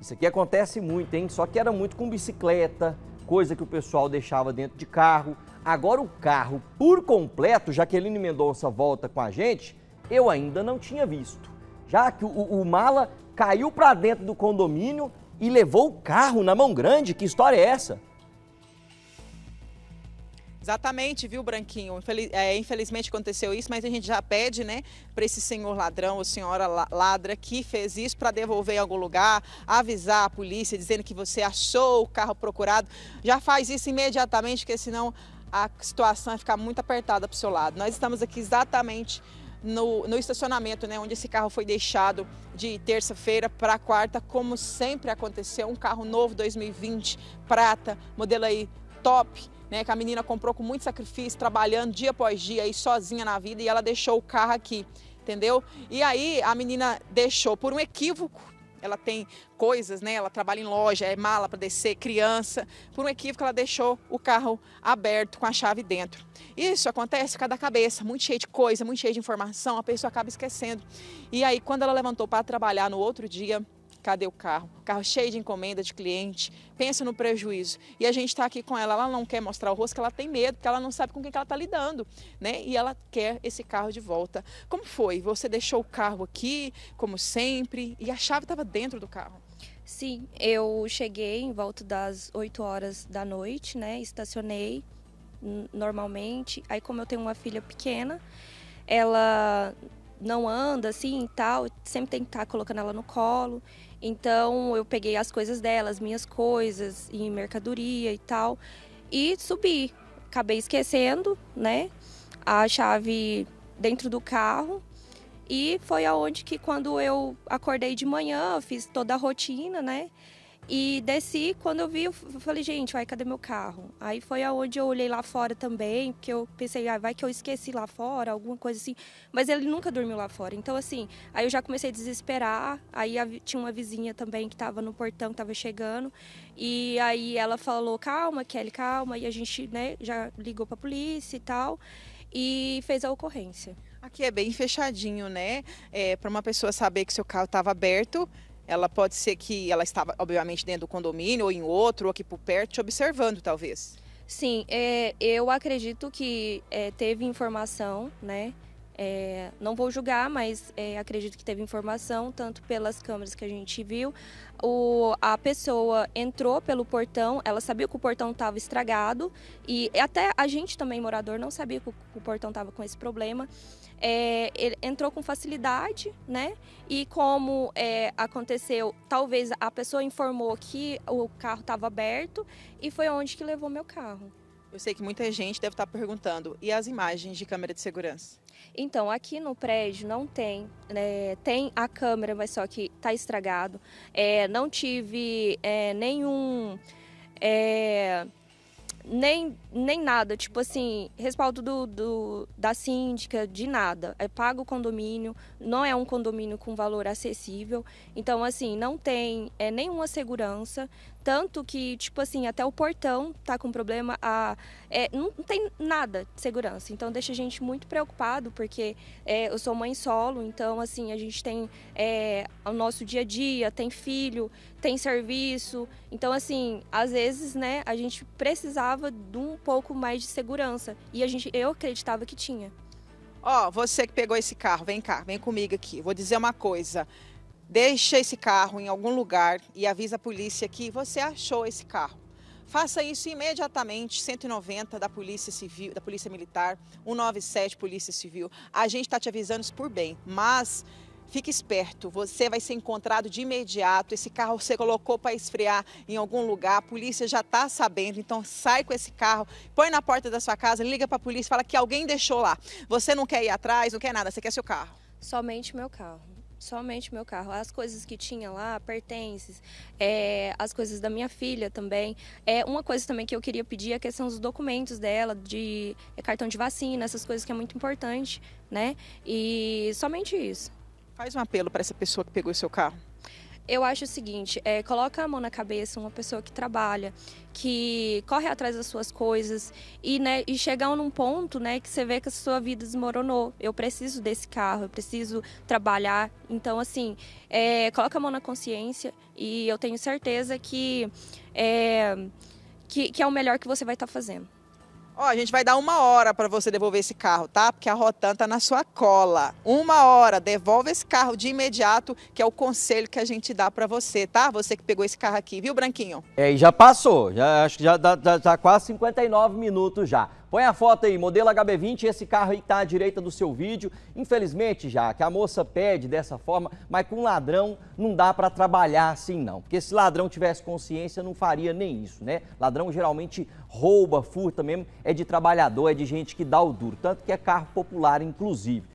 Isso aqui acontece muito, hein? Só que era muito com bicicleta, coisa que o pessoal deixava dentro de carro. Agora o carro por completo, Jaqueline Mendonça volta com a gente, eu ainda não tinha visto. Já que o, o mala caiu para dentro do condomínio e levou o carro na mão grande, que história é essa? Exatamente, viu, Branquinho? Infeliz, é, infelizmente aconteceu isso, mas a gente já pede, né, para esse senhor ladrão ou senhora ladra que fez isso para devolver em algum lugar, avisar a polícia dizendo que você achou o carro procurado. Já faz isso imediatamente, porque senão a situação vai ficar muito apertada para o seu lado. Nós estamos aqui exatamente no, no, estacionamento, né, onde esse carro foi deixado de terça-feira para quarta, como sempre aconteceu, um carro novo 2020, prata, modelo aí top né, que a menina comprou com muito sacrifício, trabalhando dia após dia aí sozinha na vida e ela deixou o carro aqui, entendeu? E aí a menina deixou por um equívoco. Ela tem coisas, né? Ela trabalha em loja, é mala para descer, criança. Por um equívoco, ela deixou o carro aberto com a chave dentro. Isso acontece cada cabeça, muito cheio de coisa, muito cheio de informação, a pessoa acaba esquecendo. E aí, quando ela levantou para trabalhar no outro dia, cadê o carro? Carro cheio de encomenda de cliente, pensa no prejuízo. E a gente está aqui com ela, ela não quer mostrar o rosto, ela tem medo, porque ela não sabe com quem que ela está lidando, né? E ela quer esse carro de volta. Como foi? Você deixou o carro aqui, como sempre, e a chave estava dentro do carro? Sim, eu cheguei em volta das 8 horas da noite, né? Estacionei normalmente. Aí, como eu tenho uma filha pequena, ela não anda assim e tal, sempre tem que estar tá colocando ela no colo. Então eu peguei as coisas dela, as minhas coisas e mercadoria e tal, e subi. Acabei esquecendo, né? A chave dentro do carro. E foi aonde que quando eu acordei de manhã, fiz toda a rotina, né? E desci, quando eu vi, eu falei, gente, vai, cadê meu carro? Aí foi aonde eu olhei lá fora também, porque eu pensei, ah, vai que eu esqueci lá fora, alguma coisa assim. Mas ele nunca dormiu lá fora. Então, assim, aí eu já comecei a desesperar. Aí tinha uma vizinha também que estava no portão, que estava chegando. E aí ela falou, calma, Kelly, calma. E a gente, né, já ligou pra polícia e tal. E fez a ocorrência. Aqui é bem fechadinho, né? É, para uma pessoa saber que seu carro estava aberto, ela pode ser que ela estava, obviamente, dentro do condomínio ou em outro, ou aqui por perto, te observando, talvez. Sim, é, eu acredito que é, teve informação, né? É, não vou julgar, mas é, acredito que teve informação, tanto pelas câmeras que a gente viu. O, a pessoa entrou pelo portão, ela sabia que o portão estava estragado e até a gente também, morador, não sabia que o, que o portão estava com esse problema é, entrou com facilidade, né? E como é, aconteceu, talvez a pessoa informou que o carro estava aberto e foi onde que levou meu carro. Eu sei que muita gente deve estar tá perguntando, e as imagens de câmera de segurança? Então, aqui no prédio não tem, né? tem a câmera, mas só que está estragado. É, não tive é, nenhum. É nem, nem nada, tipo assim, respaldo do, do, da síndica, de nada. É pago o condomínio, não é um condomínio com valor acessível. Então, assim, não tem é, nenhuma segurança, tanto que, tipo assim, até o portão tá com problema, a, é, não tem nada de segurança. Então deixa a gente muito preocupado, porque é, eu sou mãe solo, então assim, a gente tem é, o nosso dia a dia, tem filho, tem serviço. Então, assim, às vezes, né, a gente precisava de um pouco mais de segurança. E a gente, eu acreditava que tinha. Ó, oh, você que pegou esse carro, vem cá, vem comigo aqui. Vou dizer uma coisa deixa esse carro em algum lugar e avisa a polícia que você achou esse carro. Faça isso imediatamente, 190 da Polícia Civil, da Polícia Militar, 197 Polícia Civil. A gente está te avisando isso por bem, mas Fique esperto, você vai ser encontrado de imediato. Esse carro você colocou para esfriar em algum lugar, a polícia já está sabendo, então sai com esse carro, põe na porta da sua casa, liga para a polícia, fala que alguém deixou lá. Você não quer ir atrás, não quer nada, você quer seu carro. Somente meu carro. Somente meu carro. As coisas que tinha lá, pertences, é, as coisas da minha filha também. É Uma coisa também que eu queria pedir é a questão dos documentos dela, de é, cartão de vacina, essas coisas que é muito importante, né? E somente isso. Faz um apelo para essa pessoa que pegou o seu carro eu acho o seguinte: é, coloca a mão na cabeça uma pessoa que trabalha, que corre atrás das suas coisas e, né, e chegar num ponto, né, que você vê que a sua vida desmoronou. Eu preciso desse carro, eu preciso trabalhar. Então, assim, é, coloca a mão na consciência e eu tenho certeza que é, que, que é o melhor que você vai estar tá fazendo. Ó, a gente vai dar uma hora para você devolver esse carro, tá? Porque a Rotan tá na sua cola. Uma hora, devolve esse carro de imediato, que é o conselho que a gente dá para você, tá? Você que pegou esse carro aqui, viu, Branquinho? É, e já passou, já, acho que já, já, já tá quase 59 minutos já. Põe a foto aí, modelo HB20, esse carro aí que tá à direita do seu vídeo. Infelizmente, já que a moça pede dessa forma, mas com ladrão não dá para trabalhar assim não. Porque se ladrão tivesse consciência, não faria nem isso, né? Ladrão geralmente rouba, furta mesmo, é de trabalhador, é de gente que dá o duro. Tanto que é carro popular, inclusive.